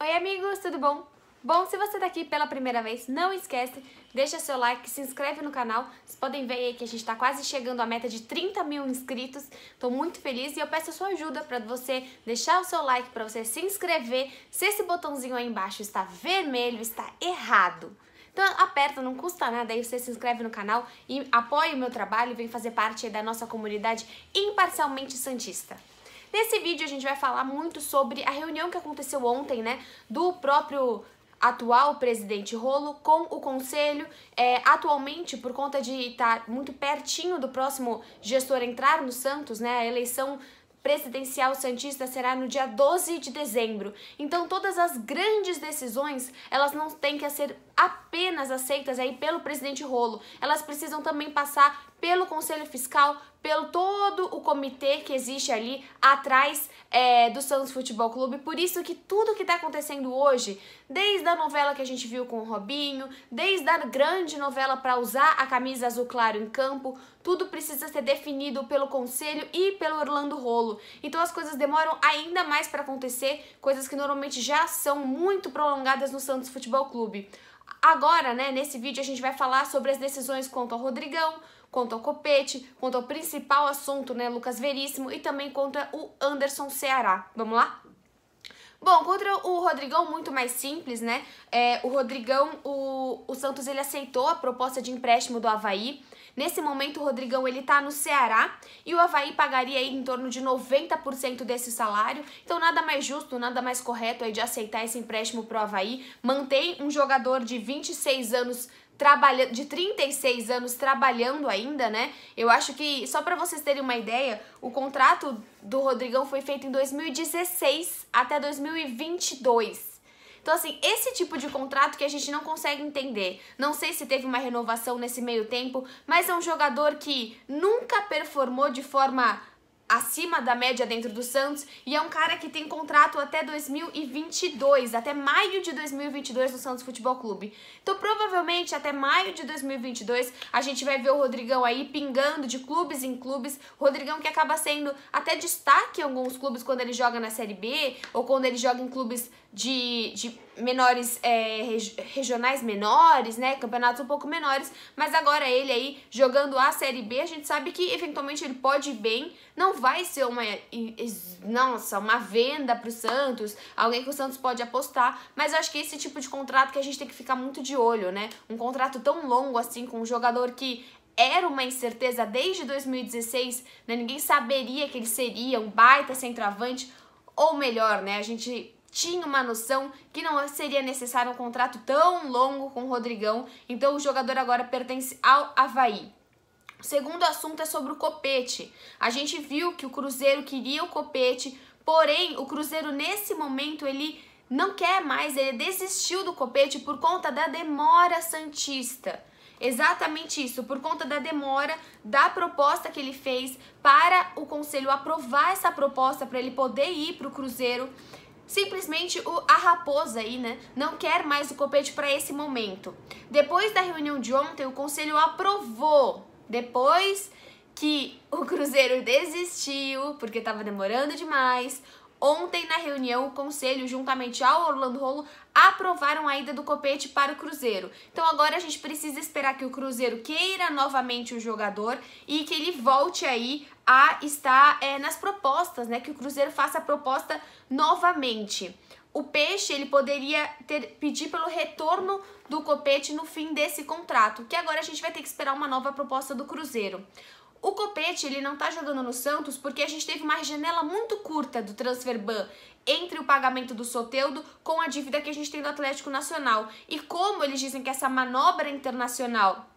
Oi amigos, tudo bom? Bom, se você tá aqui pela primeira vez, não esquece, deixa seu like, se inscreve no canal. Vocês podem ver aí que a gente tá quase chegando à meta de 30 mil inscritos. Tô muito feliz e eu peço a sua ajuda para você deixar o seu like, para você se inscrever. Se esse botãozinho aí embaixo está vermelho, está errado. Então aperta, não custa nada, aí você se inscreve no canal e apoia o meu trabalho e vem fazer parte da nossa comunidade imparcialmente santista. Nesse vídeo a gente vai falar muito sobre a reunião que aconteceu ontem, né, do próprio atual presidente Rolo com o conselho. É, atualmente, por conta de estar tá muito pertinho do próximo gestor entrar no Santos, né, a eleição presidencial santista será no dia 12 de dezembro. Então todas as grandes decisões, elas não têm que ser apenas aceitas aí pelo presidente Rolo. Elas precisam também passar pelo Conselho Fiscal, pelo todo o comitê que existe ali atrás é, do Santos Futebol Clube. Por isso que tudo que está acontecendo hoje, desde a novela que a gente viu com o Robinho, desde a grande novela para usar a camisa azul claro em campo, tudo precisa ser definido pelo Conselho e pelo Orlando Rolo. Então as coisas demoram ainda mais para acontecer, coisas que normalmente já são muito prolongadas no Santos Futebol Clube. Agora, né, nesse vídeo a gente vai falar sobre as decisões quanto ao Rodrigão, quanto ao Copete, quanto ao principal assunto, né, Lucas Veríssimo, e também contra o Anderson Ceará. Vamos lá? Bom, contra o Rodrigão, muito mais simples, né? É, o Rodrigão, o, o Santos, ele aceitou a proposta de empréstimo do Havaí. Nesse momento, o Rodrigão, ele tá no Ceará e o Havaí pagaria aí em torno de 90% desse salário. Então, nada mais justo, nada mais correto aí de aceitar esse empréstimo pro Havaí. Mantém um jogador de 26 anos trabalhando de 36 anos trabalhando ainda, né? Eu acho que só para vocês terem uma ideia, o contrato do Rodrigão foi feito em 2016 até 2022. Então, assim, esse tipo de contrato que a gente não consegue entender. Não sei se teve uma renovação nesse meio tempo, mas é um jogador que nunca performou de forma acima da média dentro do Santos e é um cara que tem contrato até 2022, até maio de 2022 no Santos Futebol Clube. Então, provavelmente até maio de 2022, a gente vai ver o Rodrigão aí pingando de clubes em clubes, Rodrigão que acaba sendo até destaque em alguns clubes quando ele joga na Série B ou quando ele joga em clubes de, de menores, é, regionais menores, né? Campeonatos um pouco menores, mas agora ele aí jogando a Série B, a gente sabe que eventualmente ele pode ir bem, não vai ser uma, nossa, uma venda pro Santos, alguém que o Santos pode apostar, mas eu acho que esse tipo de contrato que a gente tem que ficar muito de olho, né? Um contrato tão longo assim, com um jogador que era uma incerteza desde 2016, né? Ninguém saberia que ele seria um baita centroavante, ou melhor, né? A gente tinha uma noção que não seria necessário um contrato tão longo com o Rodrigão, então o jogador agora pertence ao Havaí. segundo assunto é sobre o copete. A gente viu que o Cruzeiro queria o copete, porém o Cruzeiro nesse momento ele não quer mais, ele desistiu do copete por conta da demora santista. Exatamente isso, por conta da demora da proposta que ele fez para o conselho aprovar essa proposta para ele poder ir para o Cruzeiro. Simplesmente o, a raposa aí, né, não quer mais o copete para esse momento. Depois da reunião de ontem, o conselho aprovou. Depois que o Cruzeiro desistiu porque estava demorando demais, Ontem, na reunião, o Conselho, juntamente ao Orlando Rolo, aprovaram a ida do Copete para o Cruzeiro. Então agora a gente precisa esperar que o Cruzeiro queira novamente o jogador e que ele volte aí a estar é, nas propostas, né? Que o Cruzeiro faça a proposta novamente. O Peixe, ele poderia ter, pedir pelo retorno do Copete no fim desse contrato, que agora a gente vai ter que esperar uma nova proposta do Cruzeiro. O Copete, ele não tá jogando no Santos porque a gente teve uma janela muito curta do transfer ban entre o pagamento do Soteudo com a dívida que a gente tem do Atlético Nacional. E como eles dizem que essa manobra internacional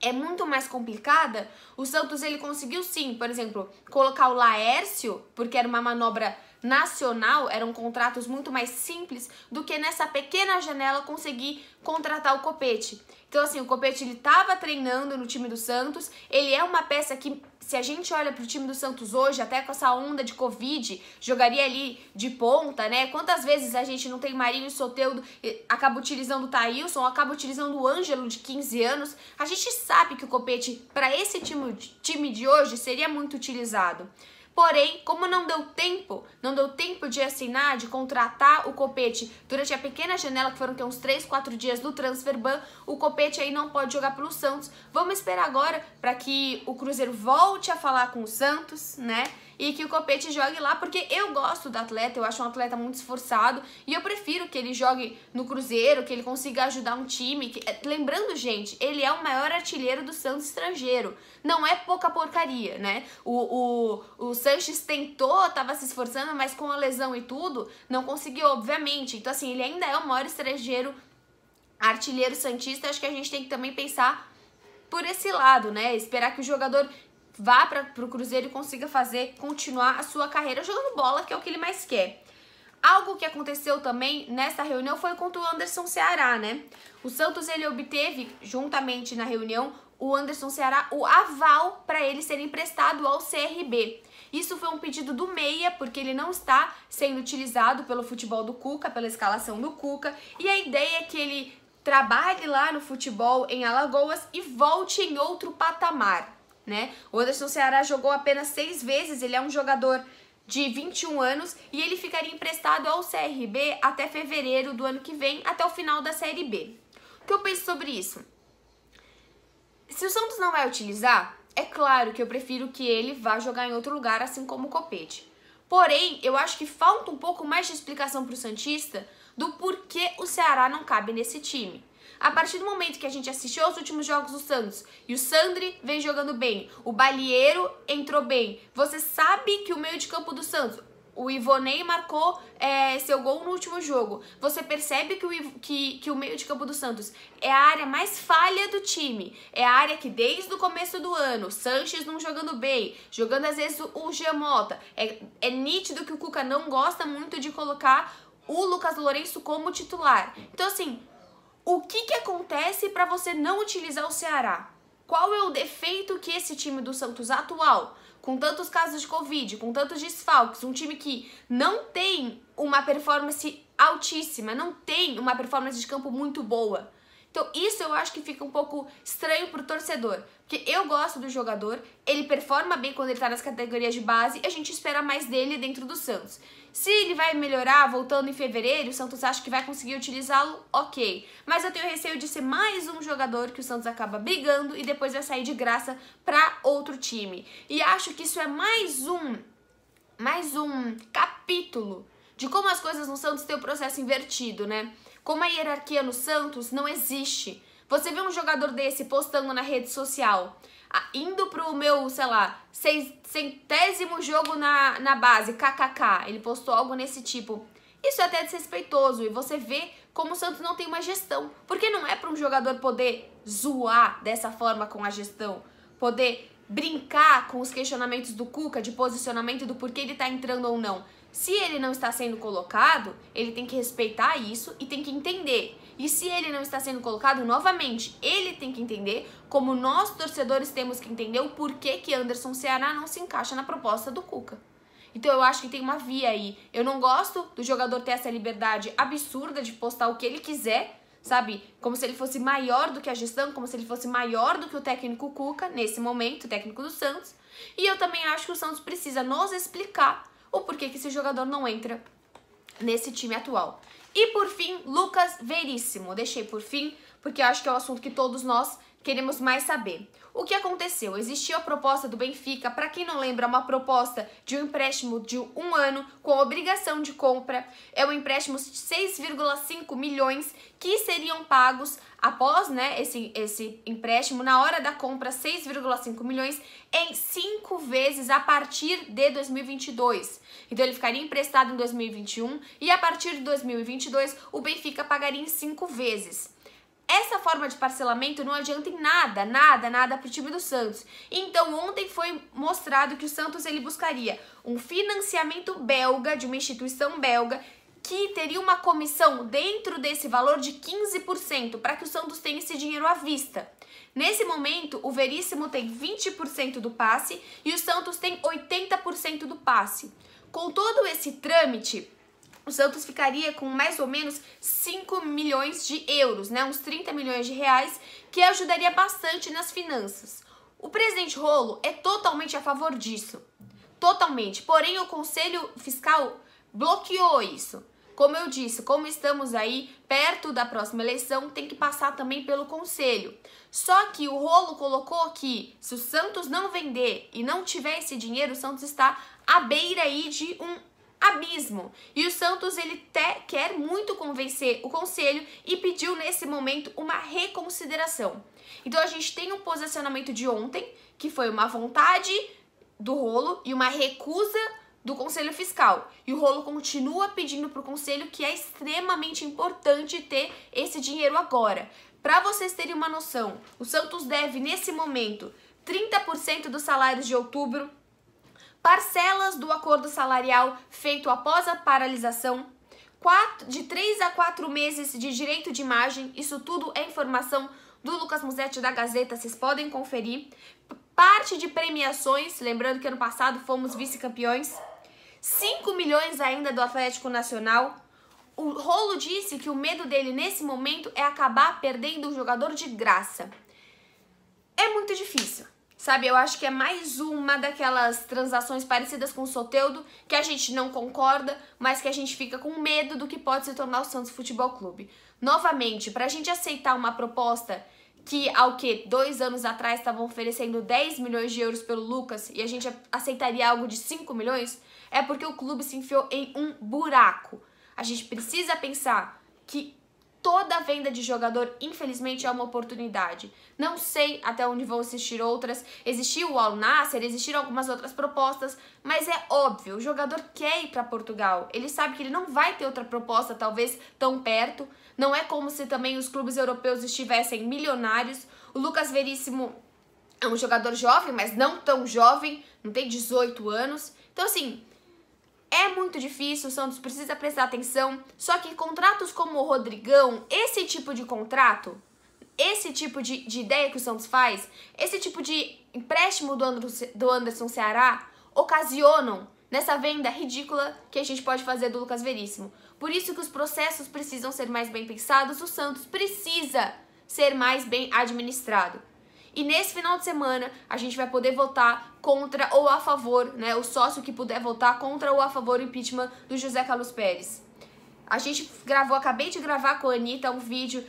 é muito mais complicada, o Santos ele conseguiu sim, por exemplo, colocar o Laércio, porque era uma manobra nacional eram contratos muito mais simples do que nessa pequena janela conseguir contratar o Copete. Então assim, o Copete ele estava treinando no time do Santos, ele é uma peça que se a gente olha pro time do Santos hoje, até com essa onda de Covid, jogaria ali de ponta, né? Quantas vezes a gente não tem Marinho e Soteudo, acaba utilizando o Thailson, acaba utilizando o Ângelo de 15 anos. A gente sabe que o Copete para esse time, time de hoje seria muito utilizado. Porém, como não deu tempo, não deu tempo de assinar, de contratar o Copete durante a pequena janela, que foram que é uns 3, 4 dias do transfer ban, o Copete aí não pode jogar pelo Santos. Vamos esperar agora para que o Cruzeiro volte a falar com o Santos, né? e que o Copete jogue lá, porque eu gosto do atleta, eu acho um atleta muito esforçado e eu prefiro que ele jogue no Cruzeiro, que ele consiga ajudar um time. Que... Eh, lembrando, gente, ele é o maior artilheiro do Santos estrangeiro. Não é pouca porcaria, né? O, o, o Sanches tentou, tava se esforçando, mas com a lesão e tudo, não conseguiu, obviamente. Então, assim, ele ainda é o maior estrangeiro, artilheiro Santista. Acho que a gente tem que também pensar por esse lado, né? Esperar que o jogador vá para o Cruzeiro e consiga fazer, continuar a sua carreira jogando bola, que é o que ele mais quer. Algo que aconteceu também nessa reunião foi contra o Anderson Ceará, né? O Santos ele obteve, juntamente na reunião, o Anderson Ceará o aval para ele ser emprestado ao CRB. Isso foi um pedido do Meia, porque ele não está sendo utilizado pelo futebol do Cuca, pela escalação do Cuca, e a ideia é que ele trabalhe lá no futebol em Alagoas e volte em outro patamar né? O Anderson Ceará jogou apenas seis vezes, ele é um jogador de 21 anos e ele ficaria emprestado ao CRB até fevereiro do ano que vem, até o final da Série B. O que eu penso sobre isso? Se o Santos não vai utilizar, é claro que eu prefiro que ele vá jogar em outro lugar, assim como o Copete. Porém, eu acho que falta um pouco mais de explicação para o Santista do porquê o Ceará não cabe nesse time. A partir do momento que a gente assistiu aos últimos jogos do Santos e o Sandri vem jogando bem, o Balieiro entrou bem, você sabe que o meio de campo do Santos, o Ivonei marcou é, seu gol no último jogo. Você percebe que o, que, que o meio de campo do Santos é a área mais falha do time. É a área que desde o começo do ano, Sanches não jogando bem, jogando às vezes o Gemota, É, é nítido que o Cuca não gosta muito de colocar o Lucas Lourenço como titular. Então, assim, o que, que acontece para você não utilizar o Ceará? Qual é o defeito que esse time do Santos atual, com tantos casos de Covid, com tantos desfalques, um time que não tem uma performance altíssima, não tem uma performance de campo muito boa, então, isso eu acho que fica um pouco estranho pro torcedor. Porque eu gosto do jogador, ele performa bem quando ele tá nas categorias de base, a gente espera mais dele dentro do Santos. Se ele vai melhorar voltando em fevereiro, o Santos acha que vai conseguir utilizá-lo, ok. Mas eu tenho receio de ser mais um jogador que o Santos acaba brigando e depois vai sair de graça para outro time. E acho que isso é mais um, mais um capítulo de como as coisas no Santos têm o processo invertido, né? Como a hierarquia no Santos não existe. Você vê um jogador desse postando na rede social, indo pro meu, sei lá, seis, centésimo jogo na, na base, kkk, ele postou algo nesse tipo. Isso é até desrespeitoso e você vê como o Santos não tem uma gestão. Porque não é para um jogador poder zoar dessa forma com a gestão, poder brincar com os questionamentos do Cuca de posicionamento do porquê ele tá entrando ou não. Se ele não está sendo colocado, ele tem que respeitar isso e tem que entender e se ele não está sendo colocado, novamente, ele tem que entender, como nós torcedores temos que entender o porquê que Anderson Ceará não se encaixa na proposta do Cuca. Então eu acho que tem uma via aí. Eu não gosto do jogador ter essa liberdade absurda de postar o que ele quiser, sabe? Como se ele fosse maior do que a gestão, como se ele fosse maior do que o técnico Cuca, nesse momento, o técnico do Santos. E eu também acho que o Santos precisa nos explicar o porquê que esse jogador não entra nesse time atual. E por fim, Lucas Veríssimo. Deixei por fim, porque acho que é o um assunto que todos nós Queremos mais saber. O que aconteceu? Existiu a proposta do Benfica, para quem não lembra, uma proposta de um empréstimo de um ano com obrigação de compra. É um empréstimo de 6,5 milhões que seriam pagos após né, esse, esse empréstimo, na hora da compra, 6,5 milhões em cinco vezes a partir de 2022. Então ele ficaria emprestado em 2021 e a partir de 2022 o Benfica pagaria em cinco vezes essa forma de parcelamento não adianta em nada, nada, nada para o time do Santos. Então ontem foi mostrado que o Santos ele buscaria um financiamento belga, de uma instituição belga, que teria uma comissão dentro desse valor de 15% para que o Santos tenha esse dinheiro à vista. Nesse momento, o Veríssimo tem 20% do passe e o Santos tem 80% do passe. Com todo esse trâmite, o Santos ficaria com mais ou menos 5 milhões de euros, né, uns 30 milhões de reais, que ajudaria bastante nas finanças. O presidente Rolo é totalmente a favor disso. Totalmente. Porém, o Conselho Fiscal bloqueou isso. Como eu disse, como estamos aí perto da próxima eleição, tem que passar também pelo conselho. Só que o rolo colocou que se o Santos não vender e não tiver esse dinheiro, o Santos está à beira aí de um abismo. E o Santos ele te, quer muito convencer o conselho e pediu nesse momento uma reconsideração. Então a gente tem um posicionamento de ontem, que foi uma vontade do rolo e uma recusa do Conselho Fiscal. E o rolo continua pedindo para o Conselho que é extremamente importante ter esse dinheiro agora. Para vocês terem uma noção, o Santos deve nesse momento 30% dos salários de outubro, parcelas do acordo salarial feito após a paralisação, quatro, de 3 a 4 meses de direito de imagem, isso tudo é informação do Lucas Musetti da Gazeta, vocês podem conferir. Parte de premiações, lembrando que ano passado fomos vice-campeões. 5 milhões ainda do Atlético Nacional. O Rolo disse que o medo dele nesse momento é acabar perdendo o jogador de graça. É muito difícil. Sabe, eu acho que é mais uma daquelas transações parecidas com o Soteudo, que a gente não concorda, mas que a gente fica com medo do que pode se tornar o Santos Futebol Clube. Novamente, para a gente aceitar uma proposta que ao que dois anos atrás estavam oferecendo 10 milhões de euros pelo Lucas e a gente aceitaria algo de 5 milhões, é porque o clube se enfiou em um buraco. A gente precisa pensar que toda venda de jogador, infelizmente, é uma oportunidade. Não sei até onde vão existir outras. Existiu o Al Nasser, existiram algumas outras propostas, mas é óbvio, o jogador quer ir para Portugal. Ele sabe que ele não vai ter outra proposta, talvez tão perto. Não é como se também os clubes europeus estivessem milionários. O Lucas Veríssimo é um jogador jovem, mas não tão jovem, não tem 18 anos. Então, assim, é muito difícil, o Santos precisa prestar atenção. Só que contratos como o Rodrigão, esse tipo de contrato, esse tipo de, de ideia que o Santos faz, esse tipo de empréstimo do Anderson, do Anderson Ceará, ocasionam nessa venda ridícula que a gente pode fazer do Lucas Veríssimo. Por isso que os processos precisam ser mais bem pensados, o Santos precisa ser mais bem administrado. E nesse final de semana a gente vai poder votar contra ou a favor, né? O sócio que puder votar contra ou a favor do impeachment do José Carlos Pérez. A gente gravou, acabei de gravar com a Anitta um vídeo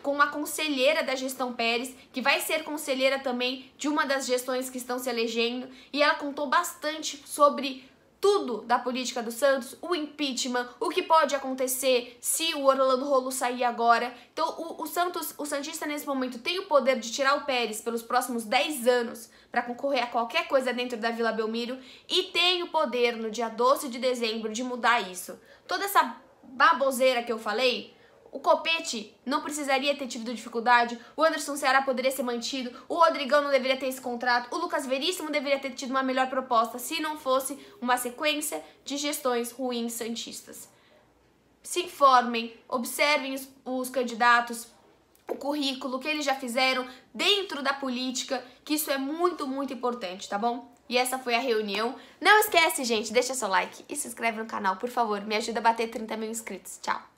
com uma conselheira da gestão Pérez, que vai ser conselheira também de uma das gestões que estão se elegendo, e ela contou bastante sobre tudo da política do Santos, o impeachment, o que pode acontecer se o Orlando Rolo sair agora. Então, o, o Santos, o Santista nesse momento tem o poder de tirar o Pérez pelos próximos 10 anos para concorrer a qualquer coisa dentro da Vila Belmiro e tem o poder no dia 12 de dezembro de mudar isso. Toda essa baboseira que eu falei, o Copete não precisaria ter tido dificuldade, o Anderson Ceará poderia ser mantido, o Rodrigão não deveria ter esse contrato, o Lucas Veríssimo deveria ter tido uma melhor proposta se não fosse uma sequência de gestões ruins santistas. Se informem, observem os, os candidatos, o currículo, que eles já fizeram dentro da política, que isso é muito, muito importante, tá bom? E essa foi a reunião. Não esquece, gente, deixa seu like e se inscreve no canal, por favor. Me ajuda a bater 30 mil inscritos. Tchau!